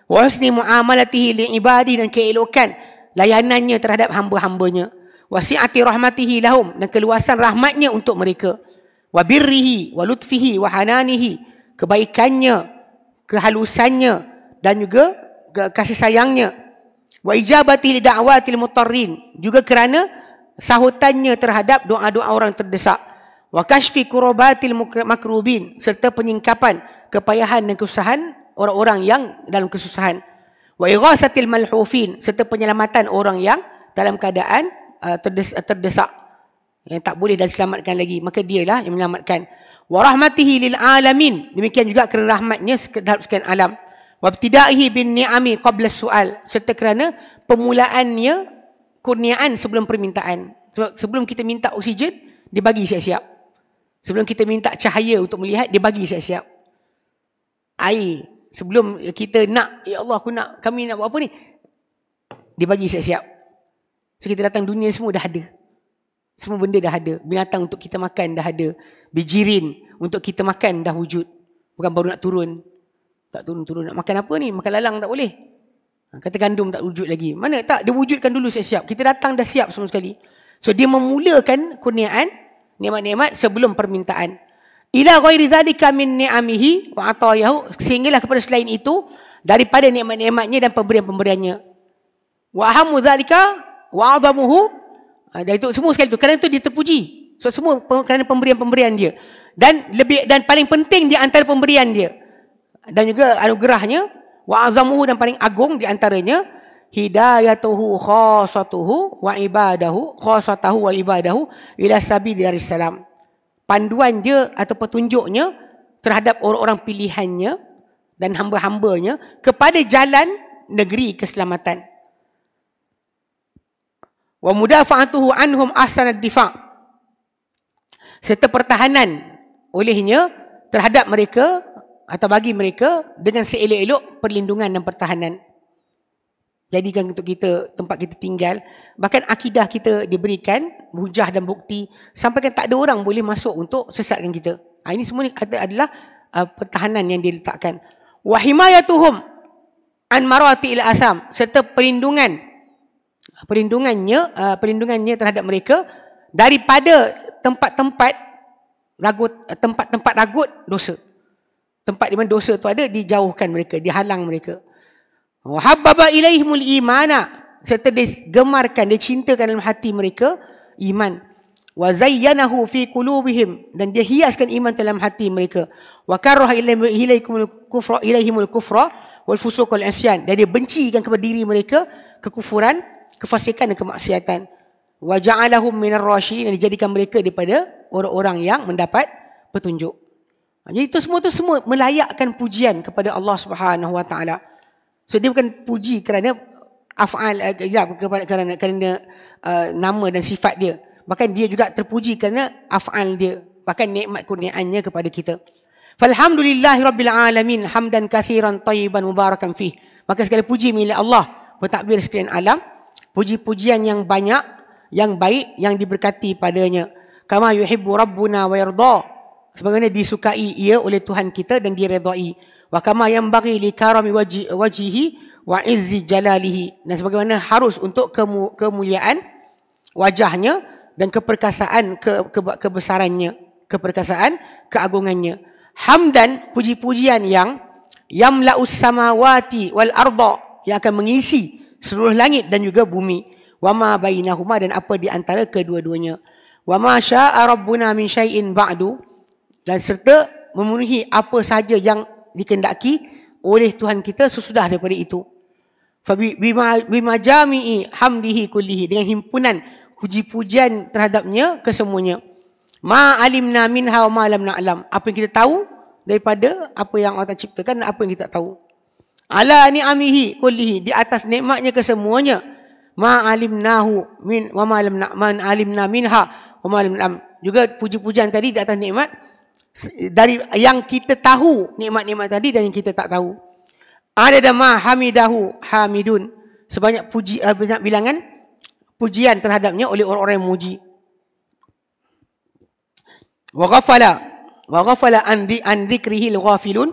wa husni muamalatihi li ibadi dan keelokan layanannya terhadap hamba-hambanya wasi'ati rahmatihi lahum dan keluasan rahmatnya untuk mereka wa birrihi wa lutfihi wa hananihi kebaikannya kehalusannya dan juga kasih sayangnya wa ijabati li da'watil juga kerana sahutannya terhadap doa-doa orang terdesak wa kashfi kurabatil makrubin serta penyingkapan kepayahan dan kesusahan orang-orang yang dalam kesusahan wa ighasatil malhufin serta penyelamatan orang yang dalam keadaan uh, terdesak yang tak boleh dan selamatkan lagi maka dialah yang menyelamatkan wa rahmatihi lil alamin demikian juga kerana rahmatnya terhadap sekalian alam wa ibtidaihi bin ni'ami qabla sual serta kerana pemulaannya kurniaan sebelum permintaan sebab sebelum kita minta oksigen dia bagi siap-siap sebelum kita minta cahaya untuk melihat dia bagi siap-siap air sebelum kita nak ya Allah aku nak kami nak buat apa ni dia bagi siap-siap so kita datang dunia semua dah ada semua benda dah ada. Binatang untuk kita makan dah ada. Bijirin untuk kita makan dah wujud. Bukan baru nak turun. Tak turun-turun. Nak makan apa ni? Makan lalang tak boleh. Ha, kata gandum tak wujud lagi. Mana tak? Dia wujudkan dulu siap-siap. Kita datang dah siap semua sekali. So dia memulakan kurniaan nikmat-nikmat sebelum permintaan. Ila ghairi zalika min ni'amihi wa atayahu sehinggalah kepada selain itu daripada nikmat-nikmatnya dan pemberian-pemberiannya. Wa hamu zalika wa adamuhu ada ha, itu semua sekali tu kerana itu dia terpuji so semua kerana pemberian-pemberian dia dan lebih dan paling penting di antara pemberian dia dan juga anugerahnya wa azamuhu dan paling agung di antaranya hidayatuhu khosatuhu wa ibadahu khosatahu wa ibadahu ila sabi dari salam panduan dia atau petunjuknya terhadap orang-orang pilihannya dan hamba-hambanya kepada jalan negeri keselamatan wa mudafa'atuhu anhum ahsanad difa' serta pertahanan olehnya terhadap mereka atau bagi mereka dengan seelok-elok perlindungan dan pertahanan jadikan untuk kita tempat kita tinggal bahkan akidah kita diberikan hujah dan bukti sampai kan tak ada orang boleh masuk untuk sesatkan kita ha, ini semua ni adalah uh, pertahanan yang diletakkan wa himayatuhum an marati al asam serta perlindungan perlindungannya uh, perlindungannya terhadap mereka daripada tempat-tempat ragut uh, tempat-tempat ragut dosa. Tempat di mana dosa itu ada dijauhkan mereka, dihalang mereka. Wahabba ilaihimul imana serta digemarkan, cintakan dalam hati mereka iman. Wa zayyanahu fi qulubihim dan dia hiaskan iman dalam hati mereka. Wa karaha ilaihimul kufra ilaihimul kufra wal fusuq wal asyan. Dan dia benci kepada diri mereka kekufuran kefasikan dan kemaksiatan. Wa ja'alahum minar rasyidin dan dijadikan mereka daripada orang-orang yang mendapat petunjuk. Ha, jadi itu semua itu semua melayakkan pujian kepada Allah Subhanahu Wa Taala. So dia bukan puji kerana afal eh, ya kepada kerana kerana uh, nama dan sifat dia. Bahkan dia juga terpuji kerana afal dia. Bahkan nikmat kurniaannya kepada kita. Falhamdulillahi rabbil alamin hamdan kathiran tayyiban mubarakan fih. Maka segala puji milik Allah pentadbir sekalian alam puji-pujian yang banyak, yang baik, yang diberkati padanya. Kama yuhibbu rabbuna wa yardha. Sebagaimana disukai ia oleh Tuhan kita dan diredai. Wa kama yanbaghi li karami wajhihi wa izzi jalalihi. Dan sebagaimana harus untuk kemuliaan wajahnya dan keperkasaan ke, ke, kebesarannya, keperkasaan keagungannya. Hamdan puji-pujian yang yamla'us samawati wal arda yang akan mengisi seluruh langit dan juga bumi wama bainahuma dan apa di antara kedua-duanya wama syaa rabbuna min syai'in ba'du dan serta memenuhi apa sahaja yang dikendaki oleh Tuhan kita sesudah daripada itu fabi bima jami'i hamdihi kullihi dengan himpunan puji-pujian terhadapnya kesemuanya ma alimna minha wa ma lam apa yang kita tahu daripada apa yang Allah ciptakan apa yang kita tak tahu ala amihi kullihi di atas nikmatnya kesemuanya ma alimnahu min wa ma lam na'man alimna minha wa ma lam na'am juga puji-pujian tadi di atas nikmat dari yang kita tahu nikmat-nikmat tadi dan yang kita tak tahu ada dama hamidahu hamidun sebanyak puji eh, banyak bilangan pujian terhadapnya oleh orang-orang yang muji wa ghafala wa ghafala an dzikrihi ghafilun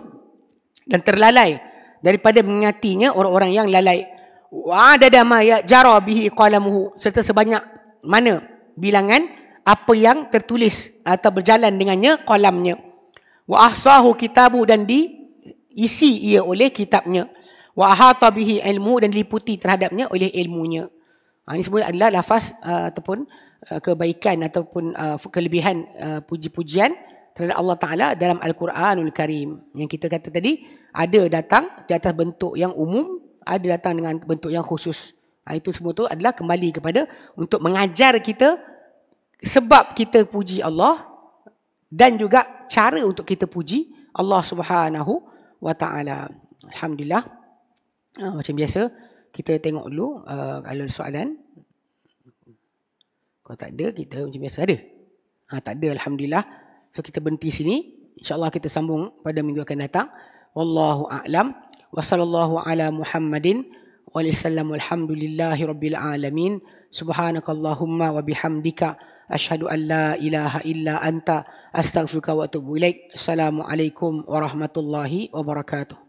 dan terlalai daripada mengatinya orang-orang yang lalai. Wa dada mayat jara bihi qalamuhu serta sebanyak mana bilangan apa yang tertulis atau berjalan dengannya kolamnya. Wa ahsahu kitabu dan diisi ia oleh kitabnya. Wa ahata bihi ilmu dan diliputi terhadapnya oleh ilmunya. Ha, ini semua adalah lafaz uh, ataupun uh, kebaikan ataupun uh, kelebihan uh, puji-pujian terhadap Allah Ta'ala dalam Al-Quranul Karim. Yang kita kata tadi, ada datang di atas bentuk yang umum, ada datang dengan bentuk yang khusus. Ha, itu semua tu adalah kembali kepada untuk mengajar kita sebab kita puji Allah dan juga cara untuk kita puji Allah Subhanahu wa taala. Alhamdulillah. Ha, macam biasa kita tengok dulu uh, kalau ada soalan. Kalau tak ada kita macam biasa ada. Ha, tak ada alhamdulillah. So kita berhenti sini. insya Allah kita sambung pada minggu akan datang. Wallahu a'lam. Wa sallallahu ala Muhammadin wa sallam walhamdulillahi rabbil alamin. Subhanakallahumma wa bihamdika ashhadu an la ilaha illa anta astaghfiruka wa atubu ilaik. Assalamualaikum warahmatullahi wabarakatuh.